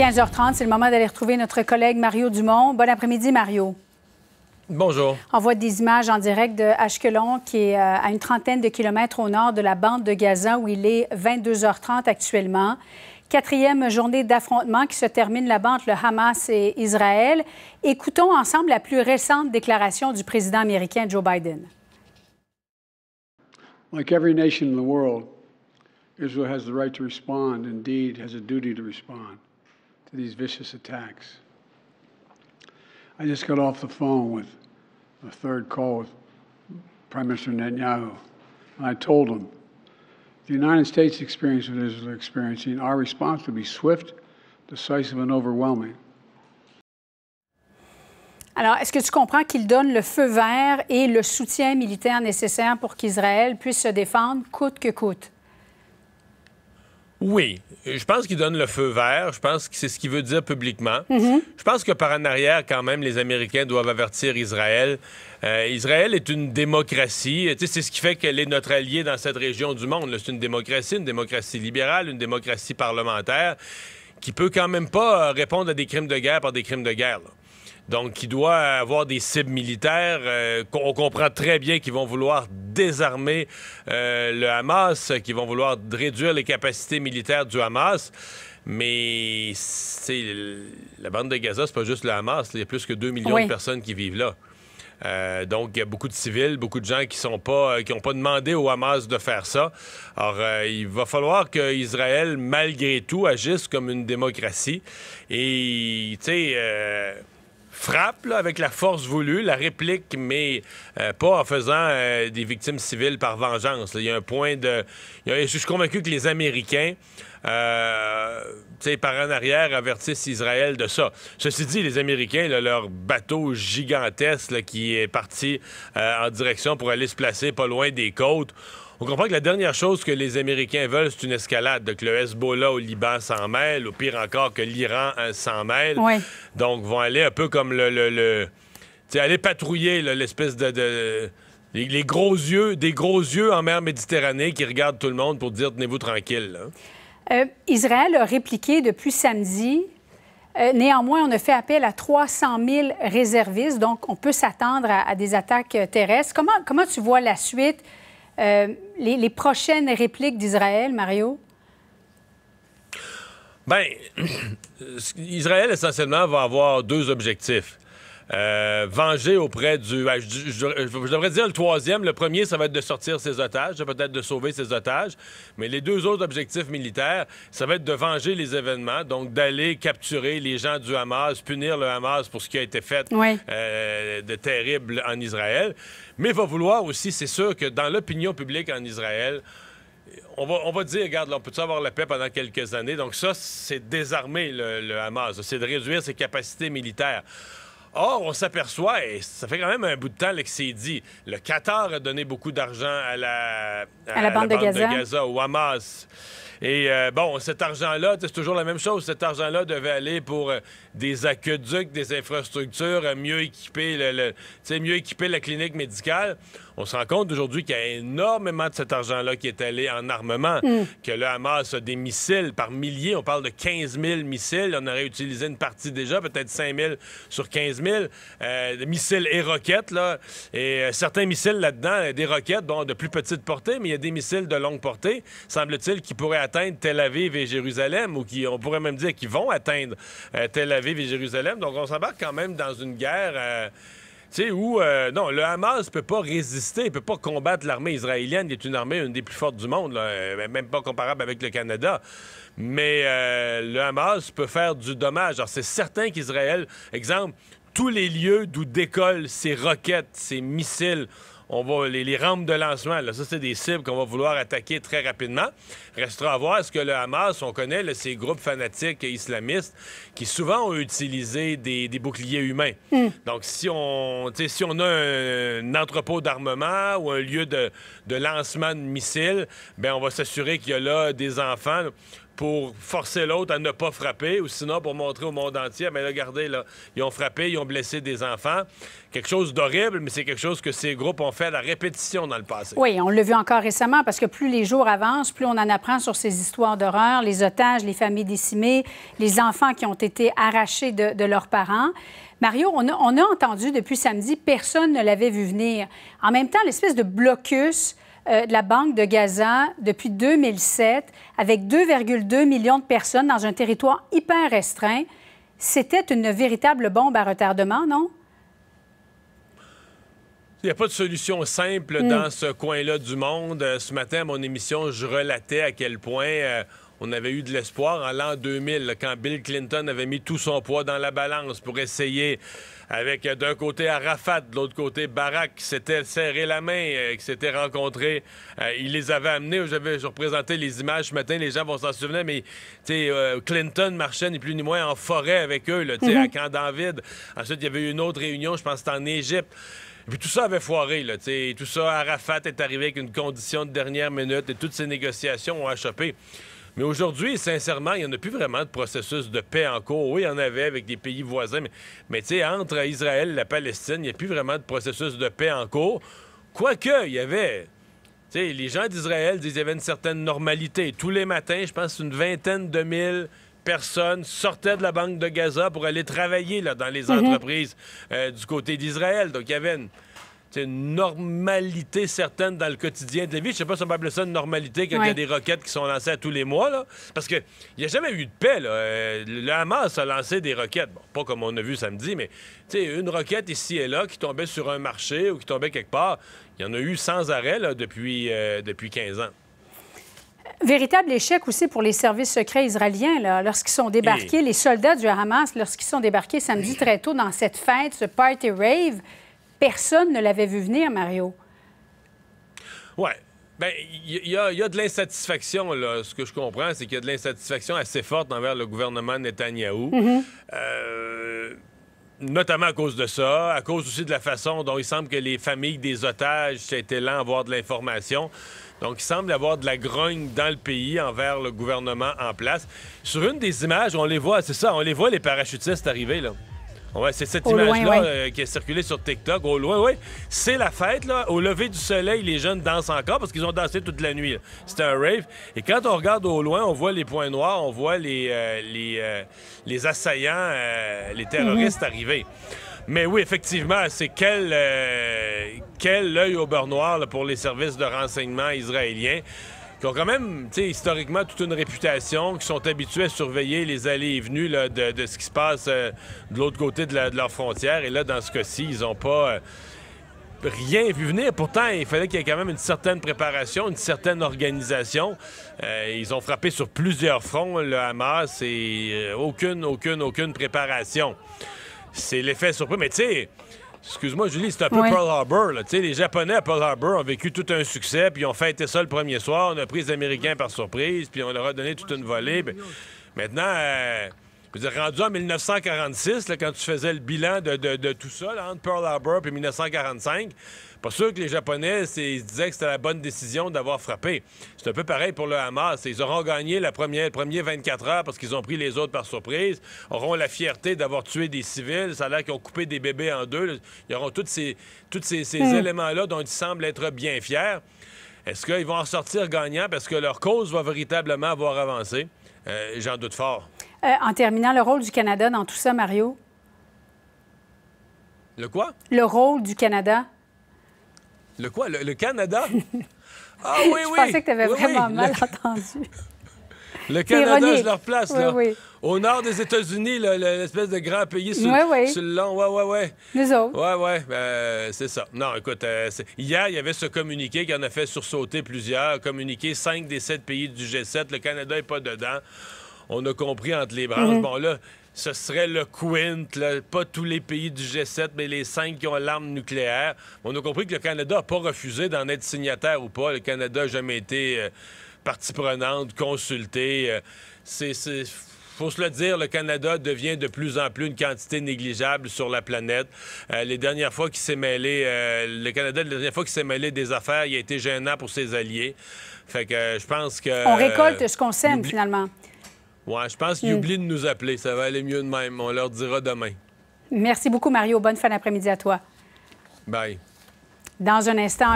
15h30, c'est le moment d'aller retrouver notre collègue Mario Dumont. Bon après-midi, Mario. Bonjour. On voit des images en direct de Ashkelon, qui est euh, à une trentaine de kilomètres au nord de la bande de Gaza, où il est 22h30 actuellement. Quatrième journée d'affrontement qui se termine là-bas entre le Hamas et Israël. Écoutons ensemble la plus récente déclaration du président américain Joe Biden. Like every nation in the world, Israel has the right to respond, indeed has a duty to respond to these vicious attacks. I just got off the phone with a third call with Prime Minister Netanyahu, and I told him the United States experience what Israel is experiencing, our response would be swift, decisive, and overwhelming. Alors, est-ce que tu comprends qu'il donne le feu vert et le soutien militaire nécessaire pour qu'Israël puisse se défendre coûte que coûte? Oui, je pense qu'il donne le feu vert. Je pense que c'est ce qu'il veut dire publiquement. Mhm. Je pense que par en arrière, quand même, les Américains doivent avertir Israël. Euh, Israël est une démocratie. C'est ce qui fait qu'elle est notre allié dans cette région du monde. C'est une démocratie, une démocratie libérale, une démocratie parlementaire qui peut quand même pas euh, répondre à des crimes de guerre par des crimes de guerre. Donc, il doit avoir des cibles militaires. Euh, on comprend très bien qu'ils vont vouloir désarmer euh, le Hamas, qu'ils vont vouloir réduire les capacités militaires du Hamas. Mais c'est la bande de Gaza, c'est pas juste le Hamas. Il y a plus que 2 millions de personnes qui vivent là. Euh, donc, il y a beaucoup de civils, beaucoup de gens qui sont pas, qui n'ont pas demandé au Hamas de faire ça. Alors, il va falloir que Israël, malgré tout, agisse comme une démocratie. Et, tu sais, frappe là, avec la force voulue, la réplique, mais euh, pas en faisant euh, des victimes civiles par vengeance. Il y a un point de. je suis convaincu que les Américains. Euh, par en arrière avertissent Israël de ça. Ceci dit, les Américains, leur bateau gigantesque qui est parti en direction pour aller se placer pas loin des côtes, on comprend que la dernière chose que les Américains veulent, c'est une escalade, que le Hezbollah au Liban s'en mêle, ou pire encore, que l'Iran hein, s'en mêle. Ouais. Donc, vont aller un peu comme le... le, sais, aller patrouiller l'espèce de... les, gros yeux, des gros yeux en mer Méditerranée qui regardent tout le monde pour dire tenez-vous tranquille. Hein. Euh, Israël a répliqué depuis samedi. Euh, néanmoins, on a fait appel à 300 000 réservistes, donc on peut s'attendre à, des attaques euh, terrestres. Comment, comment tu vois la suite? Euh, les, les, prochaines répliques d'Israël, Mario? Bien, Israël, essentiellement, va avoir deux objectifs. Euh, venger auprès du. Ben, je, devrais dire le troisième. Le premier, ça va être de sortir ses otages, peut-être de sauver ses otages. Mais les deux autres objectifs militaires, ça va être de venger les événements, donc d'aller capturer les gens du Hamas, punir le Hamas pour ce qui a été fait euh, de terrible en Israël. Mais il va vouloir aussi, c'est sûr que dans l'opinion publique en Israël, on va, on va, dire, regarde, on peut avoir la paix pendant quelques années? Donc ça, c'est désarmer le, le Hamas, c'est de réduire ses capacités militaires. Or, on s'aperçoit, et ça fait quand même un bout de temps que c'est dit, le Qatar a donné beaucoup d'argent à la, bande, de, Gaza. au Hamas. Et euh, bon, cet argent-là, c'est toujours la même chose. Cet argent-là devait aller pour euh, des aqueducs, des infrastructures, euh, mieux mieux équiper la clinique médicale. On se rend compte aujourd'hui qu'il y a énormément de cet argent-là qui est allé en armement, hmm. que le Hamas a des missiles par milliers. On parle de 15 000 missiles. On aurait utilisé une partie déjà, peut-être 5 000 sur 15 000. Euh, missiles et roquettes, Et euh, certains missiles là-dedans, euh, des roquettes, bon, de plus petite portée, mais il y a des missiles de longue portée, semble-t-il, qui pourraient atteindre Tel Aviv et Jérusalem, ou qui, on pourrait même dire, qu'ils vont atteindre Tel Aviv et Jérusalem. Donc, on s'embarque quand même dans une guerre où, euh, non, le Hamas peut pas résister, peut pas combattre l'armée israélienne, qui est une armée, une des plus fortes du monde, euh, même pas comparable avec le Canada. Mais euh, le Hamas peut faire du dommage. Alors, c'est certain qu'Israël, exemple, tous les lieux d'où décollent ces roquettes, ces missiles, on les, rampes de lancement, là, ça, c'est des cibles qu'on va vouloir attaquer très rapidement. Restera à voir est-ce que le Hamas, on connaît ces groupes fanatiques islamistes qui souvent ont utilisé des, boucliers humains. Hmm. Donc, si on, a un, entrepôt d'armement ou un lieu de, lancement de missiles, ben on va s'assurer qu'il y a là des enfants pour forcer l'autre à ne pas frapper ou sinon pour montrer au monde entier, ah, mais regardez, là, ils ont frappé, ils ont blessé des enfants. Quelque chose d'horrible, mais c'est quelque chose que ces groupes ont fait à la répétition dans le passé. Oui, on l'a vu encore récemment parce que plus les jours avancent, plus on en apprend sur ces histoires d'horreur, les otages, les familles décimées, les enfants qui ont été arrachés de, leurs parents. Mario, on a entendu depuis samedi, personne ne l'avait vu venir. En même temps, l'espèce de blocus euh, de la Banque de Gaza depuis 2007, avec 2,2 millions de personnes dans un territoire hyper restreint, c'était une véritable bombe à retardement, non? Il n'y a pas de solution simple hmm. dans ce coin-là du monde. Euh, ce matin, à mon émission, je relatais à quel point... Euh, on avait eu de l'espoir en l'an 2000, quand Bill Clinton avait mis tout son poids dans la balance pour essayer, avec euh, d'un côté Arafat, de l'autre côté Barack, qui s'était serré la main, euh, qui s'était rencontré. Euh, il les avait amenés. J'avais représenté les images ce matin, les gens vont s'en souvenir, mais Clinton marchait ni plus ni moins en forêt avec eux, à mhm. Camp David. Ensuite, il y avait eu une autre réunion, je pense, c'était en Égypte. Et puis tout ça avait foiré, Tout ça, Arafat est arrivé avec une condition de dernière minute et toutes ces négociations ont achoppé. Mais aujourd'hui, sincèrement, il n'y en a plus vraiment de processus de paix en cours. Oui, il y en avait avec des pays voisins, mais, entre Israël et la Palestine, il n'y a plus vraiment de processus de paix en cours. Quoique, il y avait sais, les gens d'Israël disent qu'il y avait une certaine normalité. Tous les matins, je pense une vingtaine de mille personnes sortaient de la banque de Gaza pour aller travailler là, dans les mhm. entreprises euh, du côté d'Israël. Donc, il y avait une, une normalité certaine dans le quotidien de la vie. Je sais pas si on peut appeler ça une normalité quand il y a des roquettes qui sont lancées à tous les mois. Là. Parce qu'il n'y a jamais eu de paix. Là. Euh, le Hamas a lancé des roquettes. Bon, pas comme on a vu samedi, mais une roquette ici et là qui tombait sur un marché ou qui tombait quelque part. Il y en a eu sans arrêt depuis, euh, depuis 15 ans. Véritable échec aussi pour les services secrets israéliens, lorsqu'ils sont débarqués, les soldats du Hamas, lorsqu'ils sont débarqués samedi très tôt dans cette fête, ce party rave, personne ne l'avait vu venir, Mario. Ouais. Bien, il y, a de l'insatisfaction, là. Ce que je comprends, c'est qu'il y a de l'insatisfaction assez forte envers le gouvernement Netanyahou. Mm-hmm. Euh, notamment à cause de ça, à cause aussi de la façon dont il semble que les familles des otages, étaient là à avoir de l'information. Donc, il semble y avoir de la grogne dans le pays envers le gouvernement en place. Sur une des images, on les voit, c'est ça, on les voit les parachutistes arriver, là. Ouais, c'est cette image-là euh, qui a circulé sur TikTok. Au loin, oui. C'est la fête, là. Au lever du soleil, les jeunes dansent encore parce qu'ils ont dansé toute la nuit. C'était un rave. Et quand on regarde au loin, on voit les points noirs, on voit les, euh, euh, les, assaillants, les terroristes mhm. arriver. Mais oui, effectivement, c'est quel, quel œil au beurre noir pour les services de renseignement israéliens qui ont quand même, tu sais, historiquement toute une réputation, qui sont habitués à surveiller les allées et venues de, ce qui se passe euh, de l'autre côté de, leur frontière. Et là, dans ce cas-ci, ils n'ont pas euh, rien vu venir. Pourtant, il fallait qu'il y ait quand même une certaine préparation, une certaine organisation. Euh, ils ont frappé sur plusieurs fronts, le Hamas, et aucune, aucune, aucune préparation. C'est l'effet surpris. Mais tu sais, Excuse-moi, Julie, c'est un peu Pearl Harbor. Là. Les Japonais à Pearl Harbor ont vécu tout un succès, puis ont fêté ça le premier soir. On a pris les Américains par surprise, puis on leur a donné toute une volée. Ben, maintenant, euh, je veux rendu en 1946, quand tu faisais le bilan de, tout ça, là, entre Pearl Harbor et 1945, pas sûr que les Japonais ils disaient que c'était la bonne décision d'avoir frappé. C'est un peu pareil pour le Hamas. Ils auront gagné la première, premier 24 heures parce qu'ils ont pris les autres par surprise, auront la fierté d'avoir tué des civils, ça a l'air qu'ils ont coupé des bébés en deux. Ils auront tous ces, hmm. éléments-là dont ils semblent être bien fiers. Est-ce qu'ils vont en sortir gagnants parce que leur cause va véritablement avoir avancé? Euh, j'en doute fort. Euh, en terminant, le rôle du Canada dans tout ça, Mario? Le quoi? Le rôle du Canada. Le quoi? Le, Canada? ah oui, oui! Je pensais que tu avais vraiment mal entendu. Le Canada, je leur place, là. Au nord des États-Unis, l'espèce de grand pays sur, le long. Ouais, ouais, ouais. Nous autres. Ouais, ouais. Ben, c'est ça. Non, écoute, euh, hier, il y avait ce communiqué qui en a fait sursauter plusieurs. Communiqué cinq des sept pays du G7. Le Canada n'est pas dedans on a compris entre les branches. Mhm. Bon, là, ce serait le Quint, pas tous les pays du G7, mais les cinq qui ont l'arme nucléaire. On a compris que le Canada n'a pas refusé d'en être signataire ou pas. Le Canada n'a jamais été euh, partie prenante, consultée. Il euh. c'est faut se le dire, le Canada devient de plus en plus une quantité négligeable sur la planète. Euh, les dernières fois qu'il s'est mêlé, le Canada, les dernières fois qu'il s'est mêlé des affaires, il a été gênant pour ses alliés. Fait que je pense que. On récolte ce qu'on sème, finalement. Ouais, je pense qu'ils mm. oublient de nous appeler. Ça va aller mieux de même. On leur dira demain. Merci beaucoup, Mario. Bonne fin d'après-midi à toi. Bye. Dans un instant.